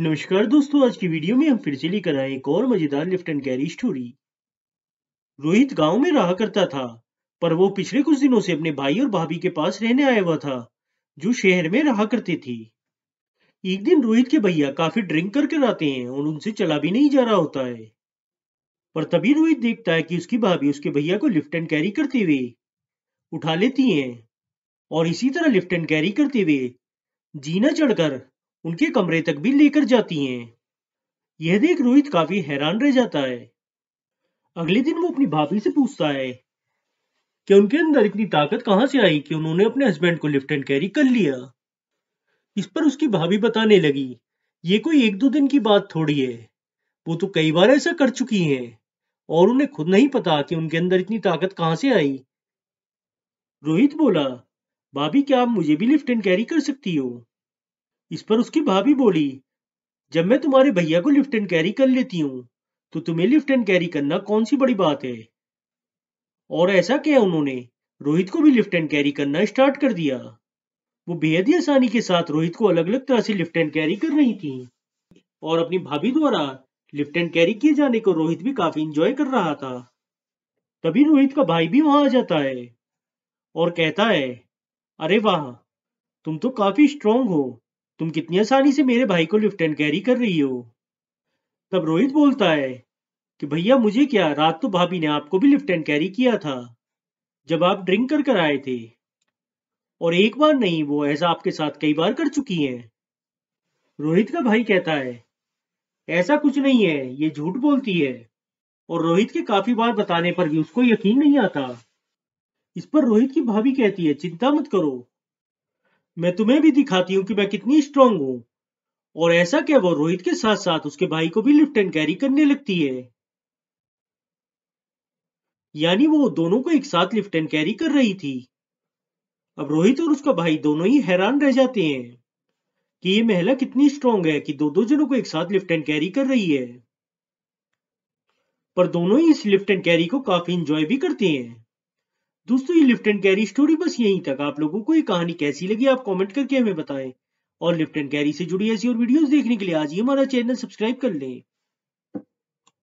नमस्कार दोस्तों आज की वीडियो में हम फिर से लेकर आए एक और मजेदार lift and carry story Rohit गांव में रहा करता था पर वो पिछले कुछ दिनों से अपने भाई और भाभी के पास रहने आया हुआ था जो शहर में रहा करते थे एक दिन रोहित के भैया काफी ड्रिंक करके आते हैं और उनसे चला भी नहीं जा रहा होता है पर तभी रोहित देखता है कि उसकी भाभी उसके भैया को लिफ्ट एंड कैरी करते हुए उठा लेती हैं और इसी तरह लिफ्ट एंड कैरी करते हुए जीना चढ़कर उनके कमरे तक भी लेकर जाती हैं यह देख रोहित काफी हैरान रह जाता है अगले दिन वो अपनी भाभी से पूछता है कि उनके अंदर इतनी ताकत कहां से आई कि उन्होंने अपने हस्बैंड को लिफ्ट एंड कैरी कर लिया इस पर उसकी भाभी बताने लगी ये कोई एक दो दिन की बात थोड़ी है वो तो कई बार ऐसा कर चुकी हैं और उन्हें खुद नहीं पता कि उनके अंदर इतनी ताकत कहां से आई रोहित बोला भाभी क्या आप मुझे भी लिफ्ट एंड कैरी कर सकती हो इस पर उसकी भाभी बोली जब मैं तुम्हारे भैया को लिफ्ट एंड कैरी कर लेती हूँ तो तुम्हें लिफ्ट एंड कैरी करना कौन सी बड़ी बात है और ऐसा क्या उन्होंने रोहित को भी लिफ्ट एंड कैरी करना स्टार्ट कर दिया वो बेहद ही आसानी के साथ रोहित को अलग अलग तरह से लिफ्ट एंड कैरी कर रही थी और अपनी भाभी द्वारा लिफ्ट एंड कैरी किए जाने को रोहित भी काफी इंजॉय कर रहा था तभी रोहित का भाई भी वहां आ जाता है और कहता है अरे वाह तुम तो काफी स्ट्रोंग हो तुम कितनी आसानी से मेरे भाई को लिफ्ट एंड कैरी कर रही हो तब रोहित बोलता है कि भैया मुझे क्या रात तो भाभी ने आपको भी लिफ्ट एंड कैरी किया था जब आप ड्रिंक कर कर आए थे और एक बार नहीं वो ऐसा आपके साथ कई बार कर चुकी हैं रोहित का भाई कहता है ऐसा कुछ नहीं है ये झूठ बोलती है और रोहित के काफी बार बताने पर भी उसको यकीन नहीं आता इस पर रोहित की भाभी कहती है चिंता मत करो मैं तुम्हें भी दिखाती हूँ कि मैं कितनी स्ट्रांग हूँ और ऐसा क्या वो रोहित के साथ साथ उसके भाई को भी लिफ्ट एंड कैरी करने लगती है यानी वो दोनों को एक साथ लिफ्ट एंड कैरी कर रही थी अब रोहित और उसका भाई दोनों ही हैरान रह जाते हैं कि ये महिला कितनी स्ट्रांग है कि दो दो जनों को एक साथ लिफ्ट एंड कैरी कर रही है पर दोनों ही इस लिफ्ट एंड कैरी को काफी इंजॉय भी करते हैं दोस्तों ये लिफ्ट एंड कैरी स्टोरी बस यहीं तक आप लोगों को ये कहानी कैसी लगी आप कमेंट करके हमें बताएं और लिफ्ट एंड कैरी से जुड़ी ऐसी और वीडियोस देखने के लिए आज ही हमारा चैनल सब्सक्राइब कर लें